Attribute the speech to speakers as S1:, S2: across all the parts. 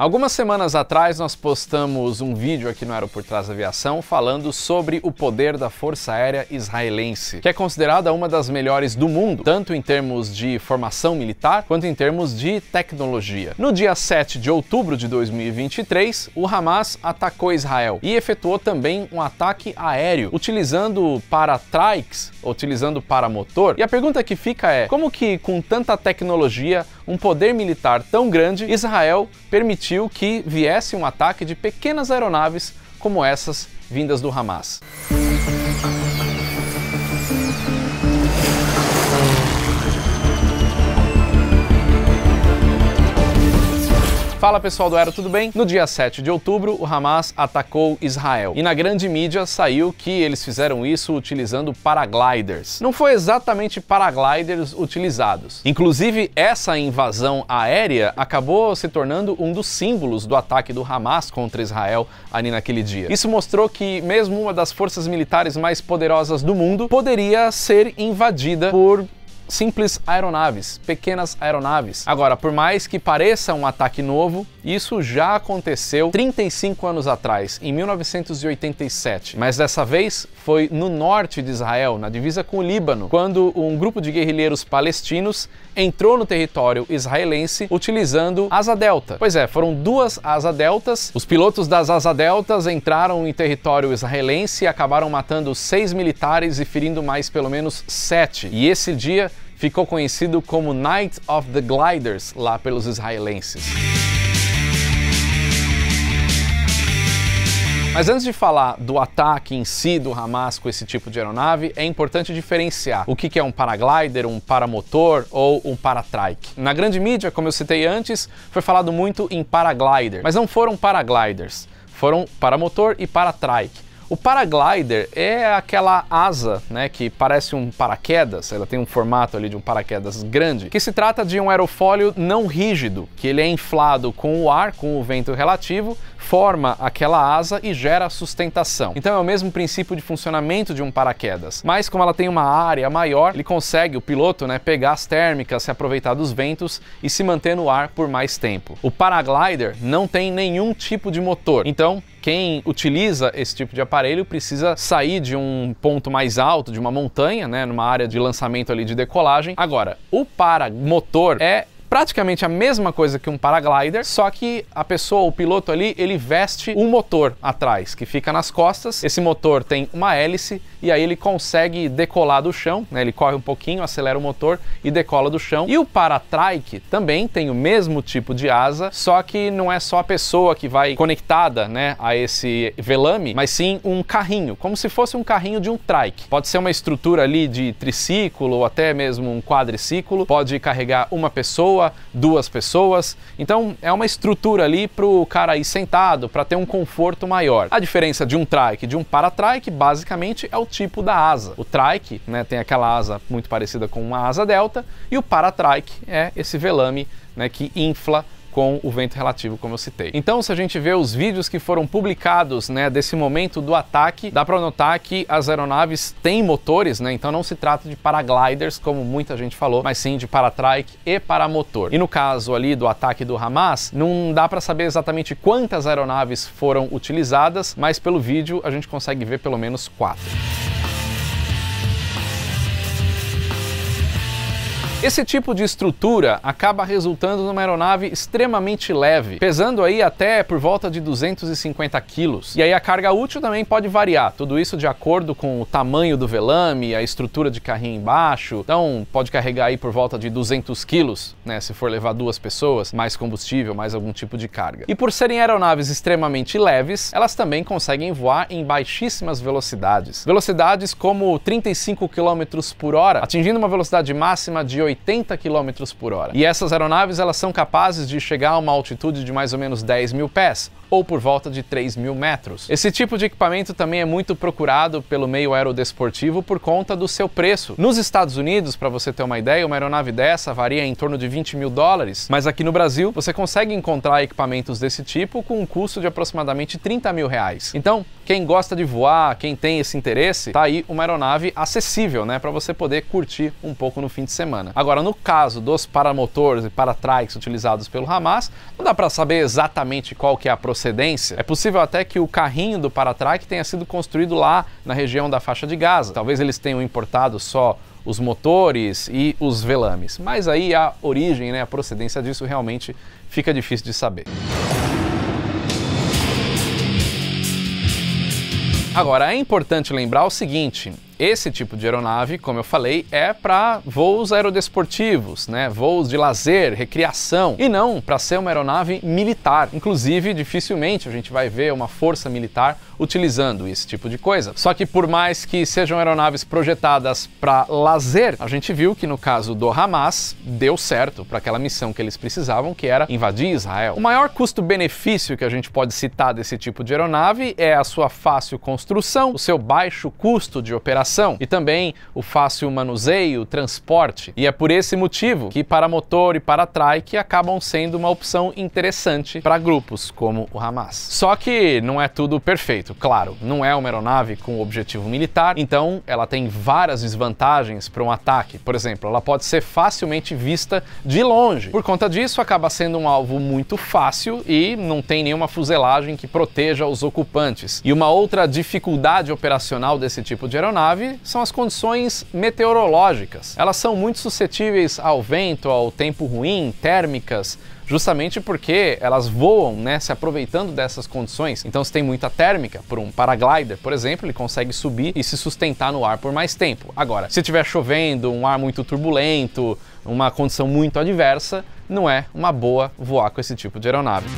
S1: Algumas semanas atrás nós postamos um vídeo aqui no Aero Por Trás da Aviação falando sobre o poder da Força Aérea Israelense, que é considerada uma das melhores do mundo, tanto em termos de formação militar quanto em termos de tecnologia. No dia 7 de outubro de 2023, o Hamas atacou Israel e efetuou também um ataque aéreo, utilizando para-trikes, utilizando para-motor. E a pergunta que fica é, como que com tanta tecnologia, um poder militar tão grande, Israel permitiu permitiu que viesse um ataque de pequenas aeronaves como essas vindas do Hamas. Fala pessoal do Aero, tudo bem? No dia 7 de outubro, o Hamas atacou Israel. E na grande mídia saiu que eles fizeram isso utilizando paragliders. Não foi exatamente paragliders utilizados. Inclusive, essa invasão aérea acabou se tornando um dos símbolos do ataque do Hamas contra Israel ali naquele dia. Isso mostrou que, mesmo uma das forças militares mais poderosas do mundo, poderia ser invadida por simples aeronaves, pequenas aeronaves. Agora, por mais que pareça um ataque novo, isso já aconteceu 35 anos atrás, em 1987. Mas dessa vez foi no norte de Israel, na divisa com o Líbano, quando um grupo de guerrilheiros palestinos entrou no território israelense utilizando asa delta. Pois é, foram duas asa deltas. Os pilotos das asa deltas entraram em território israelense e acabaram matando seis militares e ferindo mais pelo menos sete. E esse dia ficou conhecido como Night of the Gliders lá pelos israelenses. Mas antes de falar do ataque em si do Hamas com esse tipo de aeronave, é importante diferenciar o que é um paraglider, um paramotor ou um paratrike. Na grande mídia, como eu citei antes, foi falado muito em paraglider, mas não foram paragliders, foram paramotor e paratrike o paraglider é aquela asa, né, que parece um paraquedas, ela tem um formato ali de um paraquedas grande, que se trata de um aerofólio não rígido, que ele é inflado com o ar, com o vento relativo, forma aquela asa e gera sustentação. Então é o mesmo princípio de funcionamento de um paraquedas, mas como ela tem uma área maior, ele consegue, o piloto, né, pegar as térmicas, se aproveitar dos ventos e se manter no ar por mais tempo. O paraglider não tem nenhum tipo de motor, então quem utiliza esse tipo de aparelho precisa sair de um ponto mais alto, de uma montanha, né, numa área de lançamento ali de decolagem. Agora, o paramotor é praticamente a mesma coisa que um paraglider, só que a pessoa, o piloto ali, ele veste um motor atrás, que fica nas costas. Esse motor tem uma hélice e aí ele consegue decolar do chão, né? Ele corre um pouquinho, acelera o motor e decola do chão. E o paratrike também tem o mesmo tipo de asa, só que não é só a pessoa que vai conectada, né, a esse velame, mas sim um carrinho, como se fosse um carrinho de um trike. Pode ser uma estrutura ali de triciclo ou até mesmo um quadriciclo, pode carregar uma pessoa pessoa, duas pessoas. Então é uma estrutura ali para o cara ir sentado, para ter um conforto maior. A diferença de um trike de um paratrike basicamente é o tipo da asa. O trike né, tem aquela asa muito parecida com uma asa delta e o paratrike é esse velame né, que infla com o vento relativo, como eu citei. Então, se a gente vê os vídeos que foram publicados né, desse momento do ataque, dá para notar que as aeronaves têm motores, né? Então não se trata de paragliders, como muita gente falou, mas sim de paratrike e paramotor. E no caso ali do ataque do Hamas, não dá para saber exatamente quantas aeronaves foram utilizadas, mas pelo vídeo a gente consegue ver pelo menos quatro. Esse tipo de estrutura acaba resultando numa aeronave extremamente leve, pesando aí até por volta de 250 quilos. E aí a carga útil também pode variar, tudo isso de acordo com o tamanho do velame, a estrutura de carrinho embaixo. Então pode carregar aí por volta de 200 quilos, né, se for levar duas pessoas, mais combustível, mais algum tipo de carga. E por serem aeronaves extremamente leves, elas também conseguem voar em baixíssimas velocidades. Velocidades como 35 km por hora, atingindo uma velocidade máxima de 80 80 km por hora. E essas aeronaves elas são capazes de chegar a uma altitude de mais ou menos 10 mil pés, ou por volta de 3 mil metros. Esse tipo de equipamento também é muito procurado pelo meio aerodesportivo por conta do seu preço. Nos Estados Unidos, para você ter uma ideia, uma aeronave dessa varia em torno de 20 mil dólares, mas aqui no Brasil você consegue encontrar equipamentos desse tipo com um custo de aproximadamente 30 mil reais. Então, quem gosta de voar, quem tem esse interesse, tá aí uma aeronave acessível, né, para você poder curtir um pouco no fim de semana. Agora, no caso dos paramotores e paratrikes utilizados pelo Hamas, não dá para saber exatamente qual que é a procedência. É possível até que o carrinho do paratrike tenha sido construído lá na região da faixa de Gaza. Talvez eles tenham importado só os motores e os velames. Mas aí a origem, né, a procedência disso realmente fica difícil de saber. Agora, é importante lembrar o seguinte: esse tipo de aeronave, como eu falei, é para voos aerodesportivos, né? voos de lazer, recreação, e não para ser uma aeronave militar. Inclusive, dificilmente a gente vai ver uma força militar utilizando esse tipo de coisa. Só que por mais que sejam aeronaves projetadas para lazer, a gente viu que no caso do Hamas deu certo para aquela missão que eles precisavam, que era invadir Israel. O maior custo-benefício que a gente pode citar desse tipo de aeronave é a sua fácil construção, o seu baixo custo de operação e também o fácil manuseio, transporte. E é por esse motivo que para motor e para trike acabam sendo uma opção interessante para grupos como o Hamas. Só que não é tudo perfeito. Claro, não é uma aeronave com objetivo militar, então ela tem várias desvantagens para um ataque. Por exemplo, ela pode ser facilmente vista de longe. Por conta disso, acaba sendo um alvo muito fácil e não tem nenhuma fuselagem que proteja os ocupantes. E uma outra dificuldade operacional desse tipo de aeronave são as condições meteorológicas. Elas são muito suscetíveis ao vento, ao tempo ruim, térmicas, justamente porque elas voam, né, se aproveitando dessas condições. Então, se tem muita térmica, por um paraglider, por exemplo, ele consegue subir e se sustentar no ar por mais tempo. Agora, se tiver chovendo, um ar muito turbulento, uma condição muito adversa, não é uma boa voar com esse tipo de aeronave.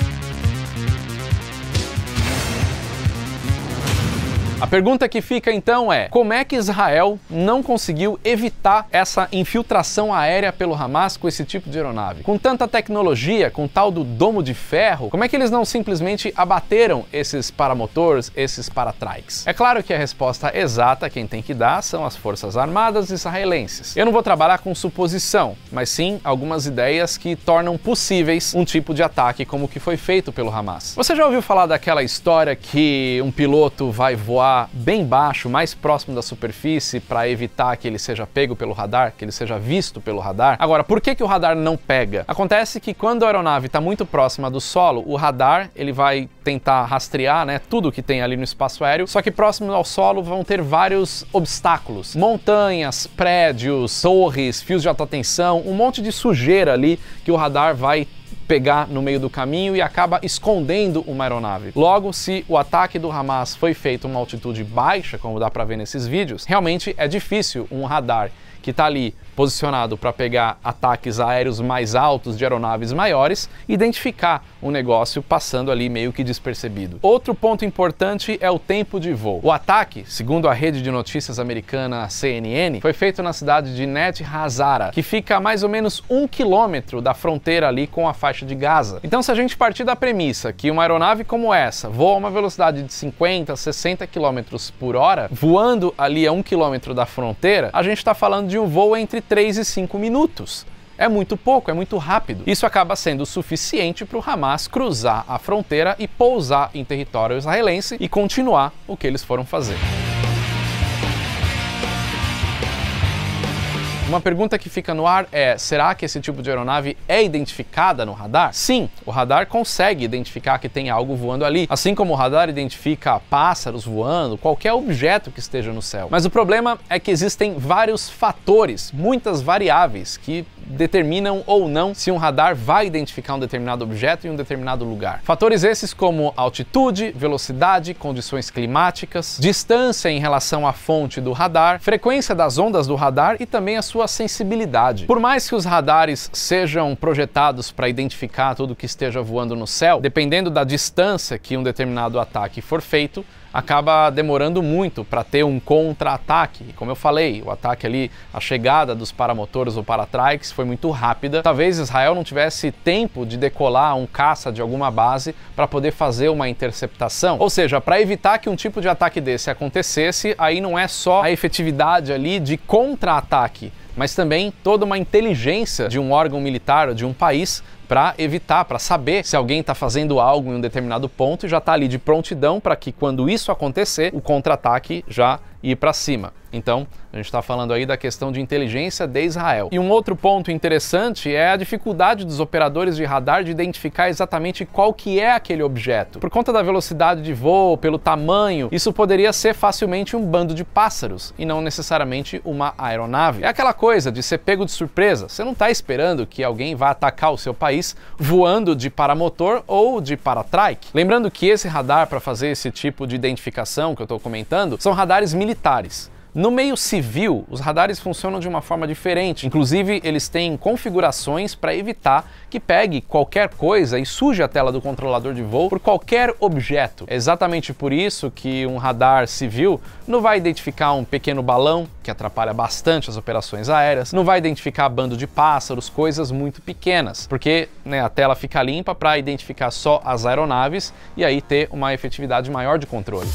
S1: A pergunta que fica então é: como é que Israel não conseguiu evitar essa infiltração aérea pelo Hamas com esse tipo de aeronave? Com tanta tecnologia, com tal do domo de ferro, como é que eles não simplesmente abateram esses paramotores, esses paratrikes? É claro que a resposta exata quem tem que dar são as Forças Armadas israelenses. Eu não vou trabalhar com suposição, mas sim algumas ideias que tornam possíveis um tipo de ataque como o que foi feito pelo Hamas. Você já ouviu falar daquela história que um piloto vai voar bem baixo, mais próximo da superfície, para evitar que ele seja pego pelo radar, que ele seja visto pelo radar. Agora, por que, que o radar não pega? Acontece que quando a aeronave está muito próxima do solo, o radar ele vai tentar rastrear né, tudo que tem ali no espaço aéreo, só que próximo ao solo vão ter vários obstáculos. Montanhas, prédios, torres, fios de alta tensão, um monte de sujeira ali que o radar vai pegar no meio do caminho e acaba escondendo uma aeronave. Logo, se o ataque do Hamas foi feito a uma altitude baixa, como dá para ver nesses vídeos, realmente é difícil um radar que está ali posicionado para pegar ataques aéreos mais altos de aeronaves maiores, identificar o um negócio passando ali meio que despercebido. Outro ponto importante é o tempo de voo. O ataque, segundo a rede de notícias americana CNN, foi feito na cidade de Net Hazara, que fica a mais ou menos um quilômetro da fronteira ali com a faixa de Gaza. Então, se a gente partir da premissa que uma aeronave como essa voa a uma velocidade de 50, 60 km por hora, voando ali a um quilômetro da fronteira, a gente está falando de um voo entre 3 e 5 minutos. É muito pouco, é muito rápido. Isso acaba sendo suficiente para o Hamas cruzar a fronteira e pousar em território israelense e continuar o que eles foram fazer. Uma pergunta que fica no ar é: será que esse tipo de aeronave é identificada no radar? Sim, o radar consegue identificar que tem algo voando ali, assim como o radar identifica pássaros voando, qualquer objeto que esteja no céu. Mas o problema é que existem vários fatores, muitas variáveis que determinam ou não se um radar vai identificar um determinado objeto em um determinado lugar. Fatores esses como altitude, velocidade, condições climáticas, distância em relação à fonte do radar, frequência das ondas do radar e também a sua sensibilidade. Por mais que os radares sejam projetados para identificar tudo que esteja voando no céu, dependendo da distância que um determinado ataque for feito, acaba demorando muito para ter um contra-ataque. Como eu falei, o ataque ali, a chegada dos paramotores ou paratrikes foi muito rápida. Talvez Israel não tivesse tempo de decolar um caça de alguma base para poder fazer uma interceptação. Ou seja, para evitar que um tipo de ataque desse acontecesse, aí não é só a efetividade ali de contra-ataque, mas também toda uma inteligência de um órgão militar de um país para evitar, para saber se alguém está fazendo algo em um determinado ponto e já está ali de prontidão para que quando isso acontecer, o contra-ataque já e para cima. Então, a gente está falando aí da questão de inteligência de Israel. E um outro ponto interessante é a dificuldade dos operadores de radar de identificar exatamente qual que é aquele objeto. Por conta da velocidade de voo, pelo tamanho, isso poderia ser facilmente um bando de pássaros e não necessariamente uma aeronave. É aquela coisa de ser pego de surpresa. Você não está esperando que alguém vá atacar o seu país voando de paramotor ou de paratrike. Lembrando que esse radar para fazer esse tipo de identificação que eu estou comentando são radares militares militares. No meio civil, os radares funcionam de uma forma diferente. Inclusive, eles têm configurações para evitar que pegue qualquer coisa e suje a tela do controlador de voo por qualquer objeto. É exatamente por isso que um radar civil não vai identificar um pequeno balão, que atrapalha bastante as operações aéreas, não vai identificar bando de pássaros, coisas muito pequenas, porque né, a tela fica limpa para identificar só as aeronaves e aí ter uma efetividade maior de controle.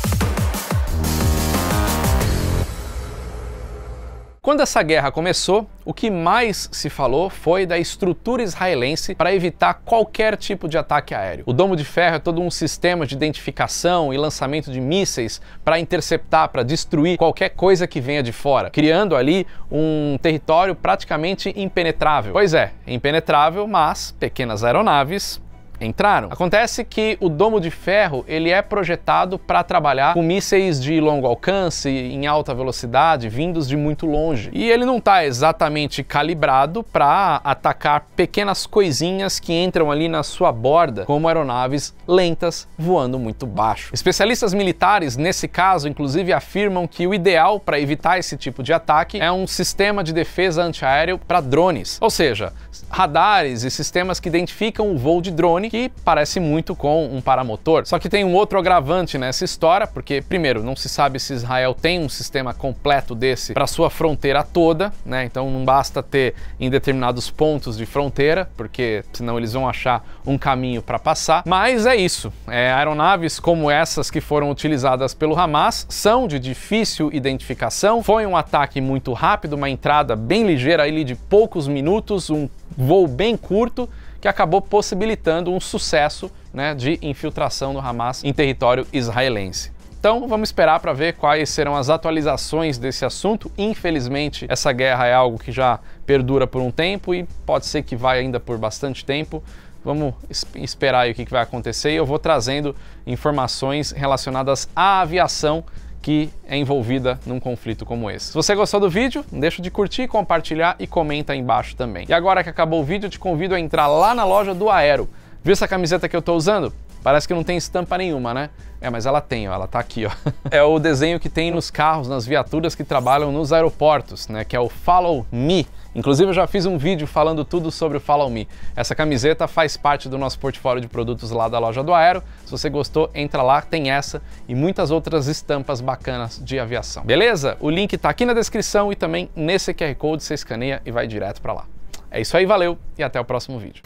S1: Quando essa guerra começou, o que mais se falou foi da estrutura israelense para evitar qualquer tipo de ataque aéreo. O Domo de Ferro é todo um sistema de identificação e lançamento de mísseis para interceptar, para destruir qualquer coisa que venha de fora, criando ali um território praticamente impenetrável. Pois é, impenetrável, mas pequenas aeronaves entraram. Acontece que o Domo de Ferro ele é projetado para trabalhar com mísseis de longo alcance, em alta velocidade, vindos de muito longe. E ele não está exatamente calibrado para atacar pequenas coisinhas que entram ali na sua borda, como aeronaves lentas voando muito baixo. Especialistas militares, nesse caso, inclusive afirmam que o ideal para evitar esse tipo de ataque é um sistema de defesa antiaéreo para drones, ou seja, radares e sistemas que identificam o voo de drone que parece muito com um paramotor. Só que tem um outro agravante nessa história, porque, primeiro, não se sabe se Israel tem um sistema completo desse para sua fronteira toda, né? Então não basta ter em determinados pontos de fronteira, porque senão eles vão achar um caminho para passar. Mas é isso. É, aeronaves como essas que foram utilizadas pelo Hamas são de difícil identificação. Foi um ataque muito rápido, uma entrada bem ligeira ali de poucos minutos, um voo bem curto que acabou possibilitando um sucesso né, de infiltração do Hamas em território israelense. Então vamos esperar para ver quais serão as atualizações desse assunto. Infelizmente, essa guerra é algo que já perdura por um tempo e pode ser que vá ainda por bastante tempo. Vamos esperar o que vai acontecer e eu vou trazendo informações relacionadas à aviação que é envolvida num conflito como esse. Se você gostou do vídeo, não deixa de curtir, compartilhar e comenta aí embaixo também. E agora que acabou o vídeo, te convido a entrar lá na loja do Aero. Viu essa camiseta que eu tô usando? Parece que não tem estampa nenhuma, né? É, mas ela tem, ó, ela tá aqui, ó. É o desenho que tem nos carros, nas viaturas que trabalham nos aeroportos, né? Que é o Follow Me. Inclusive eu já fiz um vídeo falando tudo sobre o Follow Me. Essa camiseta faz parte do nosso portfólio de produtos lá da loja do Aero. Se você gostou, entra lá, tem essa e muitas outras estampas bacanas de aviação. Beleza? O link está aqui na descrição e também nesse QR Code você escaneia e vai direto para lá. É isso aí, valeu e até o próximo vídeo.